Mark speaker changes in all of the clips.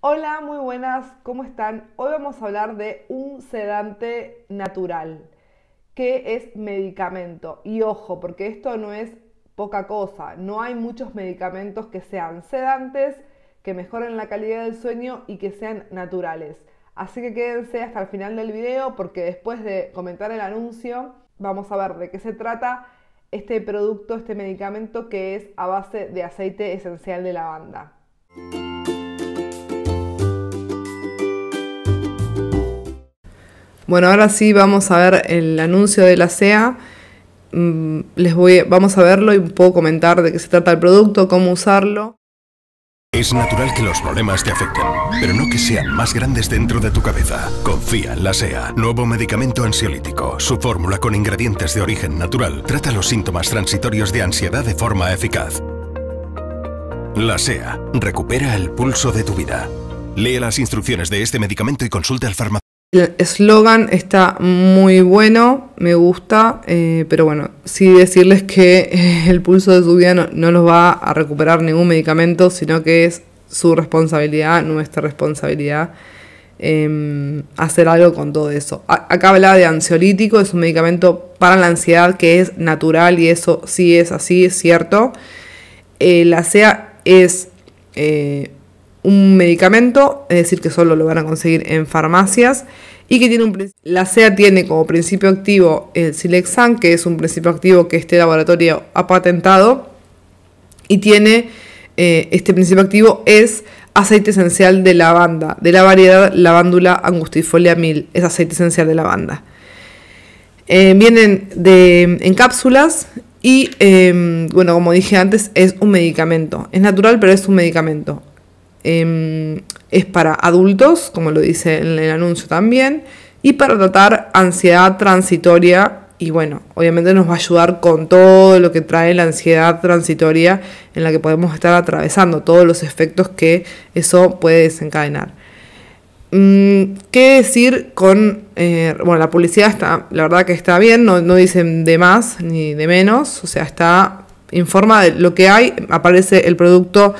Speaker 1: Hola, muy buenas, ¿cómo están? Hoy vamos a hablar de un sedante natural, que es medicamento. Y ojo, porque esto no es poca cosa, no hay muchos medicamentos que sean sedantes, que mejoren la calidad del sueño y que sean naturales. Así que quédense hasta el final del video porque después de comentar el anuncio vamos a ver de qué se trata este producto, este medicamento que es a base de aceite esencial de lavanda. Bueno, ahora sí vamos a ver el anuncio de la SEA. Mm, les voy, vamos a verlo y puedo comentar de qué se trata el producto, cómo usarlo. Es natural que los problemas te afecten, pero no que sean más grandes dentro de tu cabeza. Confía en la SEA, nuevo medicamento ansiolítico. Su fórmula con ingredientes de origen natural trata los síntomas transitorios de ansiedad de forma eficaz. La SEA recupera el pulso de tu vida. Lee las instrucciones de este medicamento y consulta al farmacéutico. El eslogan está muy bueno, me gusta, eh, pero bueno, sí decirles que eh, el pulso de su vida no, nos los va a recuperar ningún medicamento, sino que es su responsabilidad, nuestra responsabilidad, em, hacer algo con todo eso. acá habla de ansiolítico, es un medicamento para la ansiedad que es natural y eso sí es así, es cierto. Eh, la SEA es un medicamento, es decir, que solo lo van a conseguir en farmacias y que tiene un, la SEA tiene como principio activo el Silexan, que es un principio activo que este laboratorio ha patentado y tiene eh, este principio activo es aceite esencial de lavanda, de la variedad Lavandula angustifolia 1000, es aceite esencial de lavanda. Eh, vienen en cápsulas y, em, bueno, como dije antes, es un medicamento. Es natural, pero es un medicamento. Em, es para adultos, como lo dice en el anuncio también, y para tratar ansiedad transitoria. Y bueno, obviamente nos va a ayudar con todo lo que trae la ansiedad transitoria en la que podemos estar atravesando, todos los efectos que eso puede desencadenar. Mm, ¿Qué decir con... Eh, bueno, la publicidad está, la verdad que está bien, no, no dicen de más ni de menos, o sea, está, informa de lo que hay, aparece el producto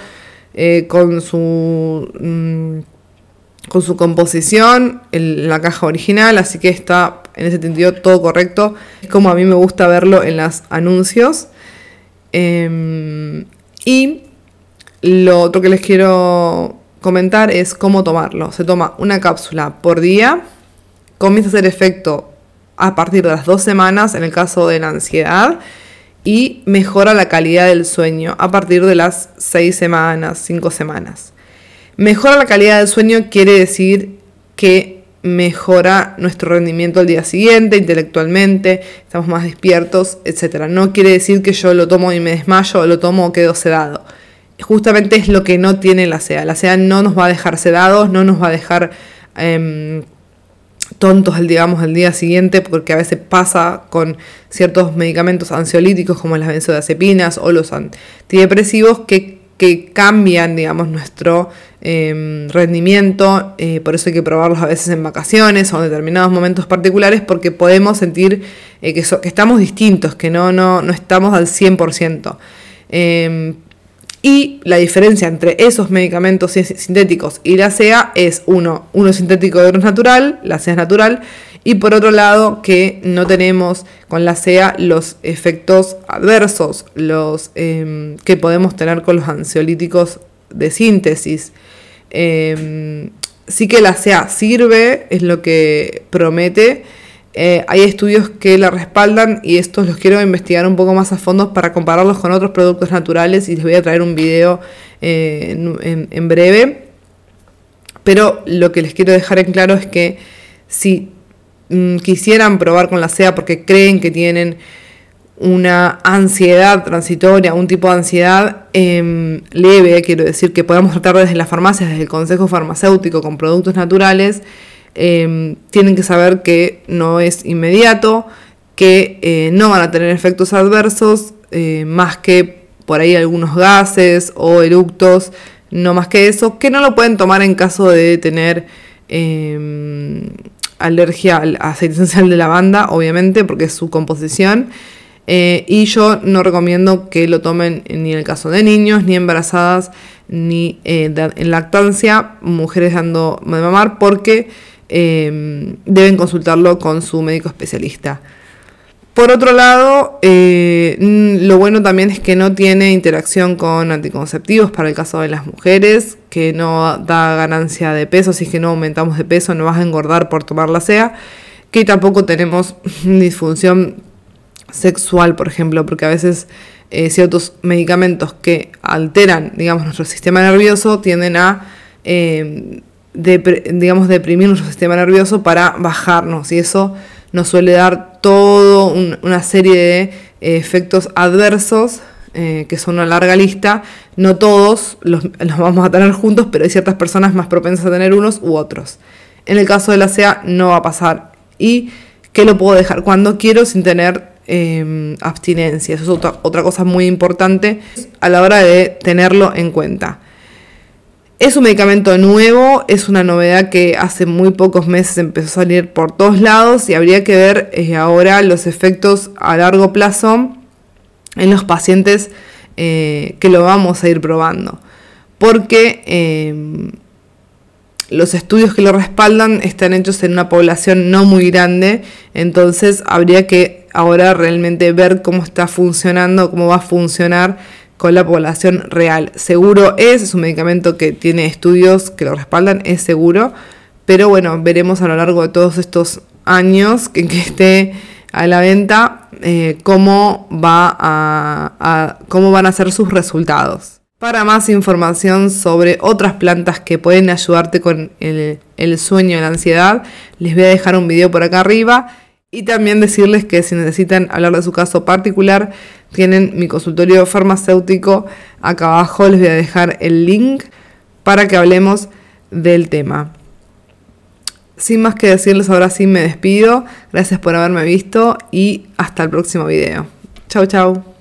Speaker 1: eh, con su... Mm, con su composición en la caja original, así que está en ese sentido todo correcto, es como a mí me gusta verlo en los anuncios. Em, y lo otro que les quiero comentar es cómo tomarlo. Se toma una cápsula por día, comienza a hacer efecto a partir de las dos semanas en el caso de la ansiedad y mejora la calidad del sueño a partir de las seis semanas, cinco semanas. Mejora la calidad del sueño quiere decir que mejora nuestro rendimiento al día siguiente, intelectualmente, estamos más despiertos, etc. No quiere decir que yo lo tomo y me desmayo, o lo tomo o quedo sedado. Justamente es lo que no tiene la SEA. La SEA no nos va a dejar sedados, no nos va a dejar... Em, tontos, digamos, el día siguiente, porque a veces pasa con ciertos medicamentos ansiolíticos como las benzodiazepinas o los antidepresivos que, cambian, digamos, nuestro em, rendimiento. Eh, por eso hay que probarlos a veces en vacaciones o en determinados momentos particulares porque podemos sentir eh, que, estamos distintos, que no, no, no estamos al 100%. Y la diferencia entre esos medicamentos sintéticos y la sea es uno, uno sintético y otro es natural, la CEA es natural, y por otro lado que no tenemos con la CEA los efectos adversos los, em, que podemos tener con los ansiolíticos de síntesis. Em, sí que la sea sirve, es lo que promete, eh, hay estudios que la respaldan y estos los quiero investigar un poco más a fondo para compararlos con otros productos naturales y les voy a traer un video eh, en, breve. Pero lo que les quiero dejar en claro es que si mm, quisieran probar con la SEA porque creen que tienen una ansiedad transitoria, un tipo de ansiedad em, leve, quiero decir, que podamos tratar desde las farmacias, desde el consejo farmacéutico con productos naturales, Em, tienen que saber que no es inmediato, que eh, no van a tener efectos adversos, eh, más que por ahí algunos gases o eructos, no más que eso, que no lo pueden tomar en caso de tener em, alergia al aceite esencial de lavanda, obviamente, porque es su composición. Eh, y yo no recomiendo que lo tomen ni en el caso de niños, ni embarazadas, ni en lactancia, mujeres dando de mamar, porque Em, deben consultarlo con su médico especialista. Por otro lado, eh, lo bueno también es que no tiene interacción con anticonceptivos para el caso de las mujeres, que no da ganancia de peso, si es que no aumentamos de peso no vas a engordar por tomar la SEA, que tampoco tenemos disfunción sexual, por ejemplo, porque a veces eh, ciertos medicamentos que alteran, digamos, nuestro sistema nervioso tienden a em, digamos, deprimir nuestro sistema nervioso para bajarnos y eso nos suele dar toda una serie de eh, efectos adversos eh, que son una larga lista. No todos los, vamos a tener juntos, pero hay ciertas personas más propensas a tener unos u otros. En el caso de la SEA no va a pasar. ¿Y que lo puedo dejar cuando quiero sin tener em, abstinencia? Eso es otra cosa muy importante a la hora de tenerlo en cuenta. Es un medicamento nuevo, es una novedad que hace muy pocos meses empezó a salir por todos lados y habría que ver eh, ahora los efectos a largo plazo en los pacientes eh, que lo vamos a ir probando. Porque eh, los estudios que lo respaldan están hechos en una población no muy grande, entonces habría que ahora realmente ver cómo está funcionando, cómo va a funcionar con la población real. Seguro es, es un medicamento que tiene estudios que lo respaldan, es seguro, pero bueno, veremos a lo largo de todos estos años que esté a la venta eh, cómo, va a, cómo van a ser sus resultados. Para más información sobre otras plantas que pueden ayudarte con el, sueño y la ansiedad, les voy a dejar un video por acá arriba. Y también decirles que si necesitan hablar de su caso particular, tienen mi consultorio farmacéutico. Acá abajo les voy a dejar el link para que hablemos del tema. Sin más que decirles, ahora sí me despido. Gracias por haberme visto y hasta el próximo video. Chau, chau.